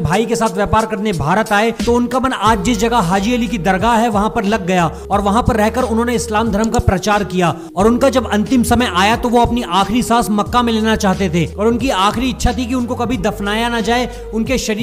भाई के साथ व्यापार करने भारत आए तो उनका मन आज जिस जगह हाजी अली की दरगाह है वहाँ पर लग गया और वहां पर रहकर उन्होंने इस्लाम धर्म का प्रचार किया और उनका जब अंतिम समय आया तो वो अपनी आखिरी सांस मक्का में लेना चाहते थे और उनकी आखिरी इच्छा थी कि उनको कभी दफनाया ना जाए उनके शरीर